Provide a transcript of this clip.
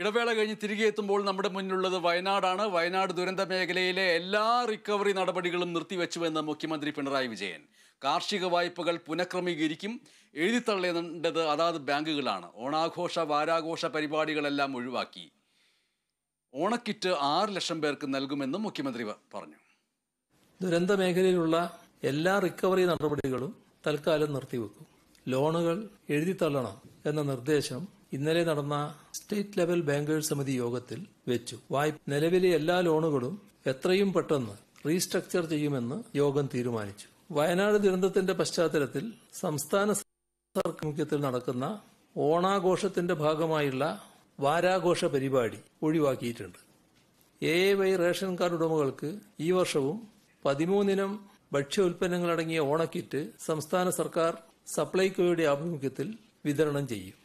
ഇടവേള കഴിഞ്ഞ് തിരികെ എത്തുമ്പോൾ നമ്മുടെ മുന്നിലുള്ളത് വയനാടാണ് വയനാട് ദുരന്ത മേഖലയിലെ എല്ലാ റിക്കവറി നടപടികളും നിർത്തിവെച്ചുവെന്ന് മുഖ്യമന്ത്രി പിണറായി വിജയൻ കാർഷിക വായ്പകൾ പുനഃക്രമീകരിക്കും എഴുതിത്തള്ളേണ്ടത് അതാത് ബാങ്കുകളാണ് ഓണാഘോഷ വാരാഘോഷ പരിപാടികളെല്ലാം ഒഴിവാക്കി ഓണക്കിറ്റ് ആറ് ലക്ഷം പേർക്ക് നൽകുമെന്നും മുഖ്യമന്ത്രി പറഞ്ഞു ദുരന്ത മേഖലയിലുള്ള എല്ലാ റിക്കവറി നടപടികളും തൽക്കാലം നിർത്തിവെക്കും ലോണുകൾ എഴുതിത്തള്ളണം എന്ന നിർദ്ദേശം ഇന്നലെ നടന്ന സ്റ്റേറ്റ് ലെവൽ ബാങ്കേഴ്സ് സമിതി യോഗത്തിൽ വെച്ചു വായ്പ നിലവിലെ എല്ലാ ലോണുകളും എത്രയും പെട്ടെന്ന് റീസ്ട്രക്ചർ ചെയ്യുമെന്ന് യോഗം തീരുമാനിച്ചു വയനാട് ദുരന്തത്തിന്റെ പശ്ചാത്തലത്തിൽ സംസ്ഥാന സർക്കാർ നടക്കുന്ന ഓണാഘോഷത്തിന്റെ ഭാഗമായുള്ള വാരാഘോഷ പരിപാടി ഒഴിവാക്കിയിട്ടുണ്ട് എ വൈ റേഷൻ കാർഡ് ഉടമകൾക്ക് ഈ വർഷവും ഭക്ഷ്യ ഉൽപ്പന്നങ്ങളടങ്ങിയ ഓണക്കിറ്റ് സംസ്ഥാന സർക്കാർ സപ്ലൈകോയുടെ ആഭിമുഖ്യത്തിൽ വിതരണം ചെയ്യും